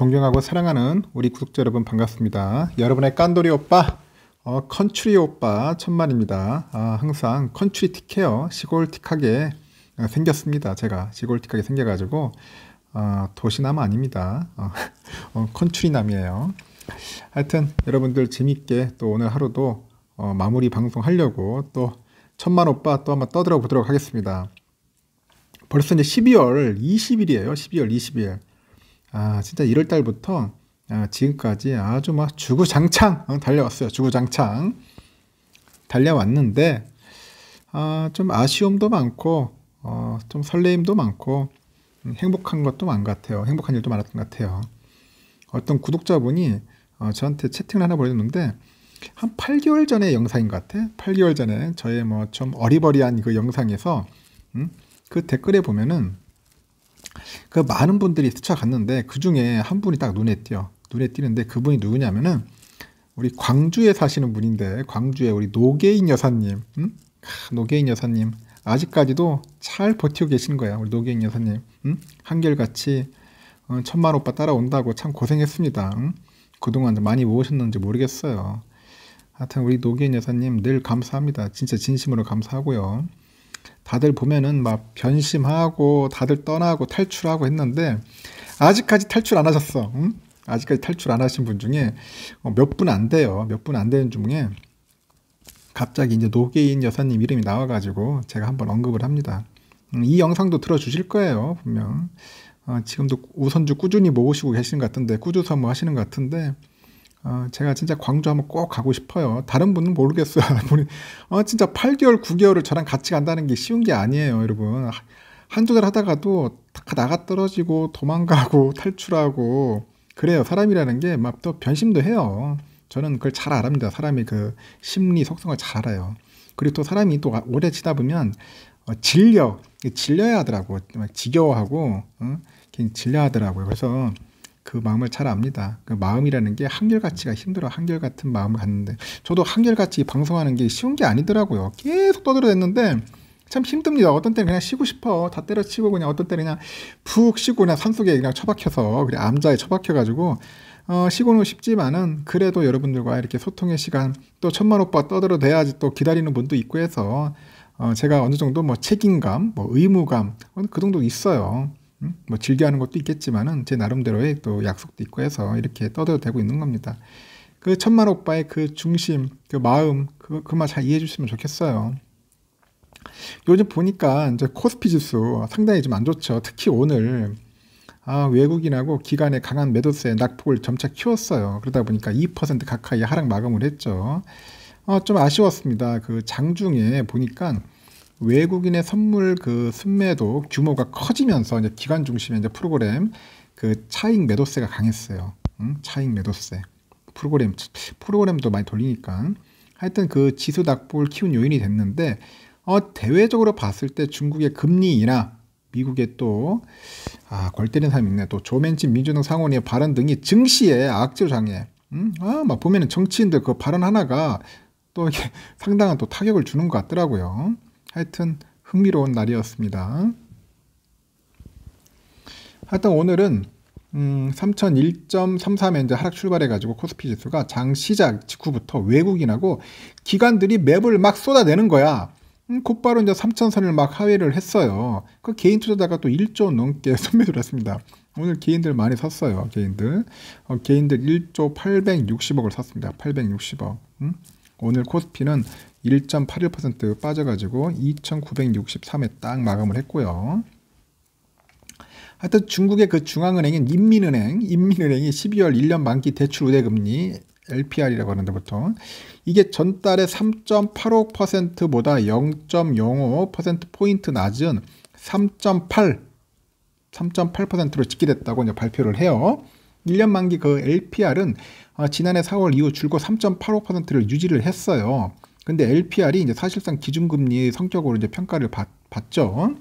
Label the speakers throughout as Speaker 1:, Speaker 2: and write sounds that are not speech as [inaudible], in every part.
Speaker 1: 존경하고 사랑하는 우리 구독자 여러분 반갑습니다. 여러분의 깐돌이 오빠, 어, 컨츄리 오빠 천만입니다. 아, 항상 컨츄리 틱해요. 시골틱하게 어, 생겼습니다. 제가 시골틱하게 생겨가지고 어, 도시남 아닙니다. 어, [laughs] 어, 컨츄리남이에요. 하여튼 여러분들 재밌게 또 오늘 하루도 어, 마무리 방송하려고 또 천만 오빠 또 한번 떠들어 보도록 하겠습니다. 벌써 이제 12월 20일이에요. 12월 20일. 아, 진짜 1월 달부터 아, 지금까지 아주 막 주구장창 어, 달려왔어요. 주구장창 달려왔는데 아, 좀 아쉬움도 많고 어, 좀 설레임도 많고 음, 행복한 것도 많은 것 같아요. 행복한 일도 많았던 것 같아요. 어떤 구독자분이 어, 저한테 채팅을 하나 보내줬는데 한 8개월 전에 영상인 것 같아. 8개월 전에 저의 뭐 좀 어리버리한 그 영상에서 음, 그 댓글에 보면은 그 많은 분들이 스쳐갔는데 그 중에 한 분이 딱 눈에 띄어. 눈에 띄는데 그분이 누구냐면은 우리 광주에 사시는 분인데 광주에 우리 노계인 여사님, 음? 노계인 여사님 아직까지도 잘 버티고 계신 거야. 우리 노계인 여사님 음? 한결같이 어, 천만 오빠 따라온다고 참 고생했습니다. 음? 그동안 많이 모으셨는지 모르겠어요. 하여튼 우리 노기인 여사님 늘 감사합니다. 진짜 진심으로 감사하고요. 다들 보면은 막 변심하고 다들 떠나고 탈출하고 했는데 아직까지 탈출 안 하셨어. 응? 아직까지 탈출 안 하신 분 중에 어, 몇분 안 돼요. 몇 분 안 되는 중에 갑자기 이제 노계인 여사님 이름이 나와가지고 제가 한번 언급을 합니다. 음, 이 영상도 들어주실 거예요, 분명. 어, 지금도 우선주 꾸준히 모으시고 계시는것 같은데, 꾸준히 뭐 하시는 것 같은데, 어, 제가 진짜 광주 한번 꼭 가고 싶어요. 다른 분은 모르겠어요. [laughs] 어, 진짜 8개월, 9개월을 저랑 같이 간다는 게 쉬운 게 아니에요, 여러분. 한두 달 하다가도 나가 떨어지고 도망가고 [laughs] 탈출하고 그래요. 사람이라는 게 막 또 변심도 해요. 저는 그걸 잘 알합니다. 사람의 그 심리 속성을 잘 알아요. 그리고 또 사람이 또 오래 지다 보면 어, 질려, 질려야 하더라고. 막 지겨워하고, 어? 질려하더라고요. 그래서 그 마음을 잘 압니다. 그 마음이라는 게 한결같이가 힘들어 한결같은 마음을 갖는데 저도 한결같이 방송하는 게 쉬운 게 아니더라고요. 계속 떠들어댔는데 참 힘듭니다. 어떤 때는 그냥 쉬고 싶어. 다 때려치고 그냥 어떤 때는 그냥 푹 쉬고 그냥 산속에 그냥 처박혀서 그래 암자에 처박혀가지고 어, 쉬고는 쉽지만은 그래도 여러분들과 이렇게 소통의 시간 또 천만 오빠 떠들어대야지 또 기다리는 분도 있고 해서 어, 제가 어느 정도 뭐 책임감, 뭐 의무감 어, 그 정도 있어요. 음? 뭐 즐겨 하는 것도 있겠지만은 제 나름대로의 또 약속도 있고 해서 이렇게 떠들어대고 있는 겁니다. 그 천만 오빠의 그 중심, 그 마음, 그, 그만 잘 이해해 주시면 좋겠어요. 요즘 보니까 이제 코스피 지수 상당히 좀 안 좋죠. 특히 오늘 아, 외국인하고 기간의 강한 매도세 낙폭을 점차 키웠어요. 그러다 보니까 2% 가까이 하락 마감을 했죠. 어, 좀 아쉬웠습니다. 그 장중에 보니까 외국인의 선물 그 순매도 규모가 커지면서 이제 기관 중심의 이제 프로그램 그 차익 매도세가 강했어요. 응? 차익 매도세 프로그램 프로그램도 많이 돌리니까 하여튼 그 지수 낙폭을 키운 요인이 됐는데 어, 대외적으로 봤을 때 중국의 금리나 미국의 또, 아, 골 때리는 사람이 있네. 또, 조맨친 민주당 상원의 발언 등이 증시에 악재로 장애. 응? 아, 막 보면은 정치인들 그 발언 하나가 또 이게 [laughs] 상당한 또 타격을 주는 것 같더라고요. 하여튼 흥미로운 날이었습니다. 하여튼 오늘은 음, 3001.33에 하락 출발해가지고 코스피 지수가 장 시작 직후부터 외국인하고 기관들이 맵을 막 쏟아내는 거야. 음, 곧바로 이제 3천선을 막 하회를 했어요. 그 개인 투자자가 또 1조 넘게 선매도를 [laughs] 했습니다. 오늘 개인들 많이 샀어요. 개인들. 어, 개인들 1조 860억을 샀습니다. 860억. 음? 오늘 코스피는 1.81% 빠져가지고 2,963에 딱 마감을 했고요. 하여튼 중국의 그 중앙은행인 인민은행, 인민은행이 12월 1년 만기 대출 우대 금리 LPR이라고 하는데 보통 이게 전달의 3.85%보다 0.05% 포인트 낮은 3.8 3.8%로 집계됐다고 이제 발표를 해요. 1년 만기 그 LPR은 어, 지난해 4월 이후 줄고 3.85%를 유지를 했어요. 근데 LPR이 이제 사실상 기준금리 성격으로 이제 평가를 받, 받죠.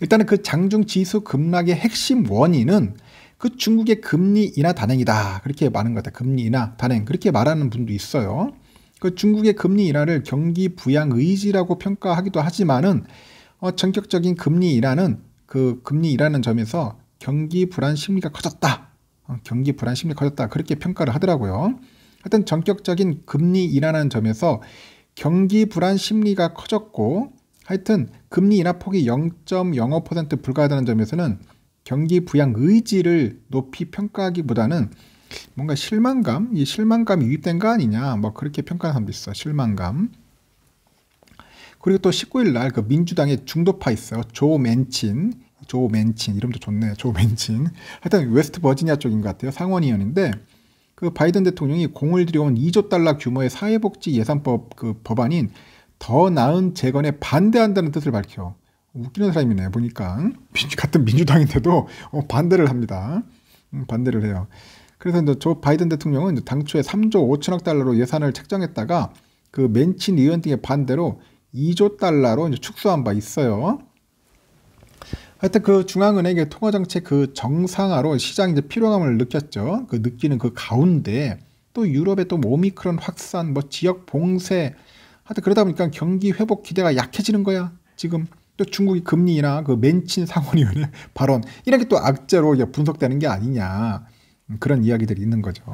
Speaker 1: 일단은 그 장중 지수 급락의 핵심 원인은 그 중국의 금리 인하 단행이다. 그렇게 말하는 것 같아요. 금리 인하 단행. 그렇게 말하는 분도 있어요. 그 중국의 금리 인하를 경기 부양 의지라고 평가하기도 하지만은 어, 전격적인 금리 인하는 그 금리 인하는 점에서 경기 불안 심리가 커졌다. 어, 경기 불안 심리가 커졌다. 그렇게 평가를 하더라고요. 하여튼 전격적인 금리 인하라는 점에서 경기 불안 심리가 커졌고 하여튼 금리 인하 폭이 0.05% 불과하다는 점에서는 경기 부양 의지를 높이 평가하기보다는 뭔가 실망감, 이 실망감이 유입된 거 아니냐, 뭐 그렇게 평가하는 사람도 있어, 실망감. 그리고 또 19일 날 그 민주당의 중도파 있어요, 조 맨친, 조 맨친 이름도 좋네, 조 맨친. 하여튼 웨스트 버지니아 쪽인 것 같아요, 상원의원인데 그 바이든 대통령이 공을 들여온 2조 달러 규모의 사회복지 예산법 그 법안인 더 나은 재건에 반대한다는 뜻을 밝혀 웃기는 사람이네 보니까 같은 민주당인데도 어, 반대를 합니다. 음, 반대를 해요. 그래서 이제 조 바이든 대통령은 당초에 3조 5천억 달러로 예산을 책정했다가 그 맨친 의원 등의 반대로 2조 달러로 이제 축소한 바 있어요. 하여튼 그 중앙은행의 통화정책 그 정상화로 시장 이제 피로감을 느꼈죠. 그 느끼는 그 가운데 또 유럽의 또 오미크론 확산, 뭐 지역 봉쇄, 하여튼 그러다 보니까 경기 회복 기대가 약해지는 거야. 지금 또 중국이 금리나 그 맨친 상원위원회 [laughs] 발언 이런 게 또 악재로 분석되는 게 아니냐 음, 그런 이야기들이 있는 거죠.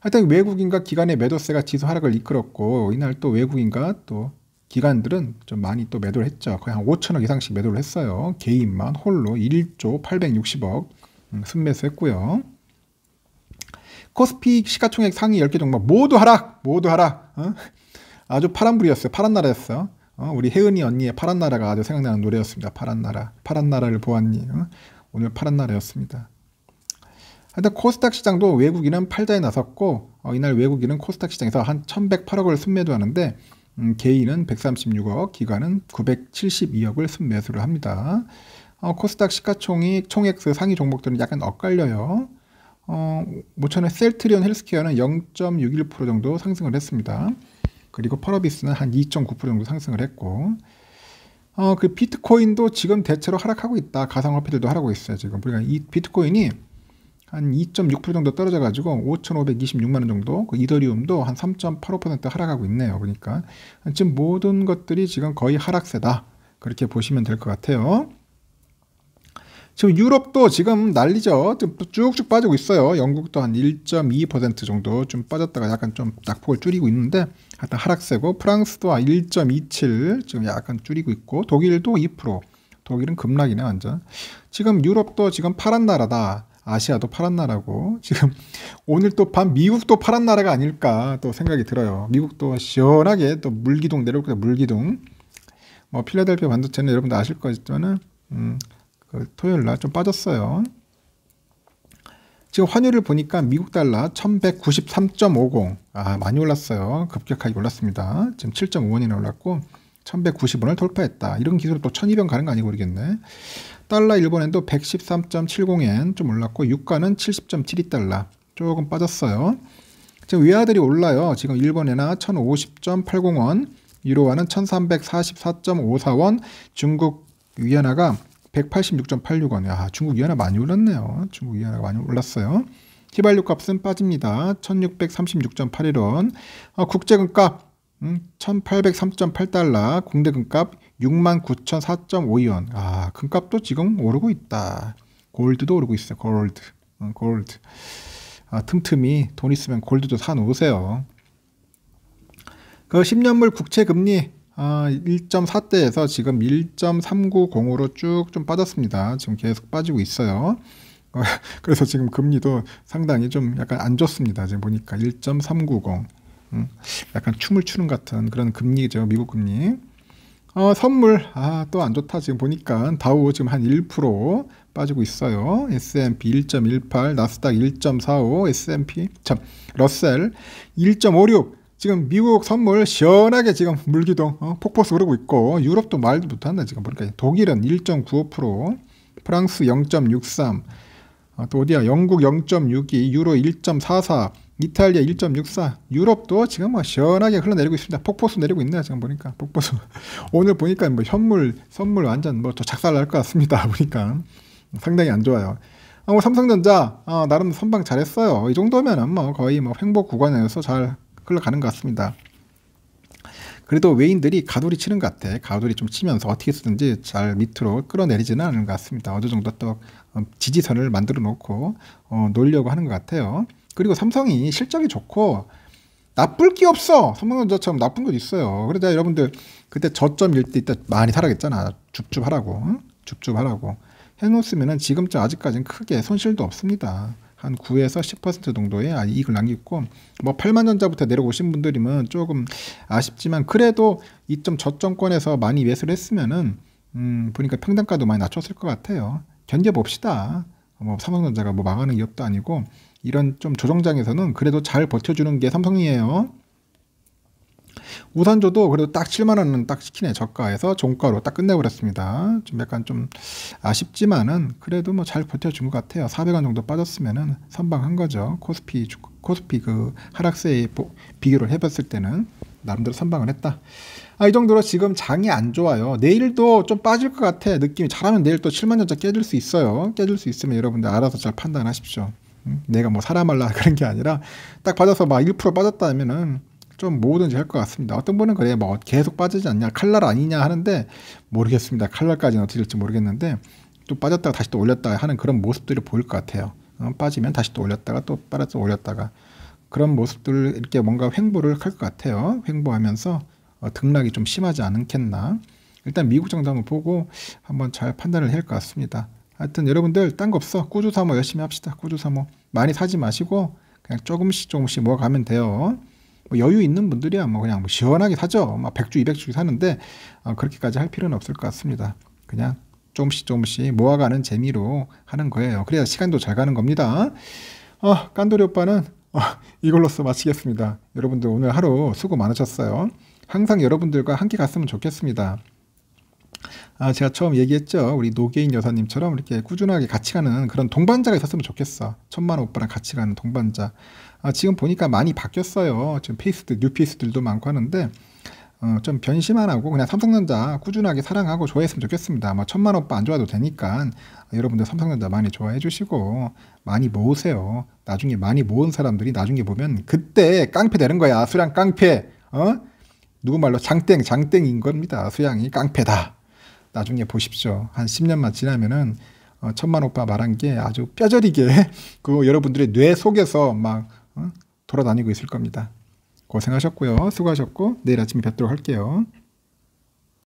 Speaker 1: 하여튼 외국인과 기관의 매도세가 지수 하락을 이끌었고 이날 또 외국인과 또 기관들은 좀 많이 또 매도를 했죠. 거의 한 5천억 이상씩 매도를 했어요. 개인만 홀로 1조 860억 음, 순매수했고요. 코스피 시가총액 상위 10개 종목 모두 하락! 모두 하락! 어? 아주 파란불이었어요. 파란 나라였어. 어? 우리 혜은이 언니의 파란 나라가 아주 생각나는 노래였습니다. 파란 나라. 파란 나라를 보았니? 어? 오늘 파란 나라였습니다. 하여튼 코스닥 시장도 외국인은 팔자에 나섰고 어, 이날 외국인은 코스닥 시장에서 한 1108억을 순매도하는데 음, 개인은 136억, 기관은 972억을 순매수를 합니다. 어, 코스닥 시가총액 총액수 그 상위 종목들은 약간 엇갈려요. 어, 모천의 셀트리온 헬스케어는 0.61% 정도 상승을 했습니다. 그리고 펄어비스는 한 2.9% 정도 상승을 했고 어, 그 비트코인도 지금 대체로 하락하고 있다. 가상화폐들도 하락하고 있어요. 지금 우리가 그러니까 이 비트코인이 한2.6% 정도 떨어져 가지고 5,526만 원 정도 그 이더리움도 한 3.85% 하락하고 있네요. 그러니까 지금 모든 것들이 지금 거의 하락세다. 그렇게 보시면 될 것 같아요. 지금 유럽도 지금 난리죠. 쭉쭉 빠지고 있어요. 영국도 한 1.2% 정도 좀 빠졌다가 약간 좀 낙폭을 줄이고 있는데 약튼 하락세고 프랑스도 한 1.27 지금 약간 줄이고 있고 독일도 2% 독일은 급락이네 완전. 지금 유럽도 지금 파란 나라다. 아시아도 파란 나라고 지금 오늘 또밤 미국도 파란 나라가 아닐까 또 생각이 들어요. 미국도 시원하게 또 물기둥 내려올 거 물기둥. 뭐 필라델피아 반도체는 여러분도 아실 거지만은 음, 그 토요일 날 좀 빠졌어요. 지금 환율을 보니까 미국 달러 1193.50. 아, 많이 올랐어요. 급격하게 올랐습니다. 지금 7.5원이나 올랐고 1190원을 돌파했다. 이런 기술로 또 1200원 가는 거 아니고 모르겠네. 달러 일본엔도 113.70엔 좀 올랐고 유가는 70.72달러 조금 빠졌어요. 지금 위아들이 올라요. 지금 일본에나 1050.80원, 유로화는 1344.54원, 중국 위안화가 186.86원. 야, 중국 위안화 많이 올랐네요. 중국 위안화가 많이 올랐어요. 휘발유 값은 빠집니다. 1636.81원. 어, 국제금값 음, 1803.8달러, 공대금값 69,004.5원. 아, 금값도 지금 오르고 있다. 골드도 오르고 있어요. 골드. 응, 골드. 아, 틈틈이 돈 있으면 골드도 사 놓으세요. 그 10년물 국채 금리 아, 1.4대에서 지금 1.390으로 쭉 좀 빠졌습니다. 지금 계속 빠지고 있어요. 어, [laughs] 그래서 지금 금리도 상당히 좀 약간 안 좋습니다. 지금 보니까 1.390. 음, 약간 춤을 추는 같은 그런 금리죠. 미국 금리. 어, 선물 아 또 안 좋다 지금 보니까 다우 지금 한 1% 빠지고 있어요. S&P 1.18, 나스닥 1.45, S&P 참 러셀 1.56 지금 미국 선물 시원하게 지금 물기도 어, 폭포수 오르고 있고 유럽도 말도 못한다 지금 보니까 독일은 1.95% 프랑스 0.63 어, 또 어디야 영국 0.62 유로 1.44 이탈리아 1.64, 유럽도 지금 뭐 시원하게 흘러내리고 있습니다. 폭포수 내리고 있네요. 지금 보니까 폭포수. [laughs] 오늘 보니까 뭐 현물, 선물 완전 뭐저 작살 날 것 같습니다. [laughs] 보니까 상당히 안 좋아요. 아, 뭐 삼성전자 아, 나름 선방 잘했어요. 이정도면뭐 거의 뭐 횡보 구간에서 잘 흘러가는 것 같습니다. 그래도 외인들이 가돌이 치는 것 같아. 가돌이 좀 치면서 어떻게 쓰든지 잘 밑으로 끌어내리지는 않은 것 같습니다. 어느 정도 또 음, 지지선을 만들어 놓고 어, 놀려고 하는 것 같아요. 그리고 삼성이 실적이 좋고 나쁠 게 없어. 삼성전자처럼 나쁜 것 있어요. 그러자 여러분들 그때 저점일 때 이때 많이 사라겠잖아. 줍줍하라고. 응? 줍줍하라고. 해놓으면 지금쯤 아직까지는 크게 손실도 없습니다. 한 9에서 10% 정도의 아, 이익을 남기고 뭐 8만 전자부터 내려오신 분들이면 조금 아쉽지만 그래도 이 점 저점권에서 많이 매수를 했으면은 음 보니까 평단가도 많이 낮췄을 것 같아요. 견뎌봅시다. 뭐 삼성전자가 뭐 망하는 기업도 아니고 이런 좀 조정장에서는 그래도 잘 버텨주는 게 삼성이에요. 우산조도 그래도 딱 7만원은 딱 시키네 저가에서 종가로 딱 끝내버렸습니다 좀 약간 좀 아쉽지만은 그래도 뭐 잘 버텨준 것 같아요 400원 정도 빠졌으면은 선방한 거죠 코스피 코스피 그 하락세에 비교를 해봤을 때는 나름대로 선방을 했다 아 이 정도로 지금 장이 안 좋아요 내일도 좀 빠질 것 같아 느낌이 잘하면 내일 또 7만원짜 깨질 수 있어요 깨질 수 있으면 여러분들 알아서 잘 판단하십시오 내가 뭐 사람할라 그런 게 아니라 딱 빠져서 막 1% 빠졌다면은 좀 뭐든지 할 것 같습니다. 어떤 분은 그래 뭐 계속 빠지지 않냐 칼날 아니냐 하는데 모르겠습니다. 칼날까지는 어떻게 될지 모르겠는데 또 빠졌다가 다시 또올렸다 하는 그런 모습들이 보일 것 같아요. 어, 빠지면 다시 또 올렸다가 또 빠졌다 올렸다가 그런 모습들 이렇게 뭔가 횡보를 할 것 같아요. 횡보하면서 어, 등락이 좀 심하지 않겠나. 일단 미국 정도 한번 보고 한번 잘 판단을 해야 할것 같습니다. 하여튼 여러분들 딴 거 없어. 꾸주 사모 열심히 합시다. 꾸주 사모. 많이 사지 마시고 그냥 조금씩 조금씩 모아가면 돼요. 뭐 여유 있는 분들이야 뭐 그냥 뭐 시원하게 사죠. 막 100주, 200주 사는데 어, 그렇게까지 할 필요는 없을 것 같습니다. 그냥 조금씩 조금씩 모아가는 재미로 하는 거예요. 그래야 시간도 잘 가는 겁니다. 어, 깐돌이 오빠는 어, 이걸로써 마치겠습니다. 여러분들 오늘 하루 수고 많으셨어요. 항상 여러분들과 함께 갔으면 좋겠습니다. 아, 제가 처음 얘기했죠. 우리 노계인 여사님처럼 이렇게 꾸준하게 같이 가는 그런 동반자가 있었으면 좋겠어. 천만 오빠랑 같이 가는 동반자. 아, 지금 보니까 많이 바뀌었어요. 지금 페이스들, 뉴페이스들도 많고 하는데, 어, 좀 변심안 하고 그냥 삼성전자 꾸준하게 사랑하고 좋아했으면 좋겠습니다. 아마 뭐 천만 오빠 안 좋아도 되니까 여러분들 삼성전자 많이 좋아해 주시고 많이 모으세요. 나중에 많이 모은 사람들이 나중에 보면 그때 깡패 되는 거야. 수량 깡패. 어? 누구말로 장땡 장땡인 겁니다. 수양이 깡패다. 나중에 보십시오. 한 10년만 지나면은 어, 천만 오빠 말한 게 아주 뼈저리게 [laughs] 그 여러분들의 뇌 속에서 막 어? 돌아다니고 있을 겁니다. 고생하셨고요. 수고하셨고 내일 아침에 뵙도록 할게요.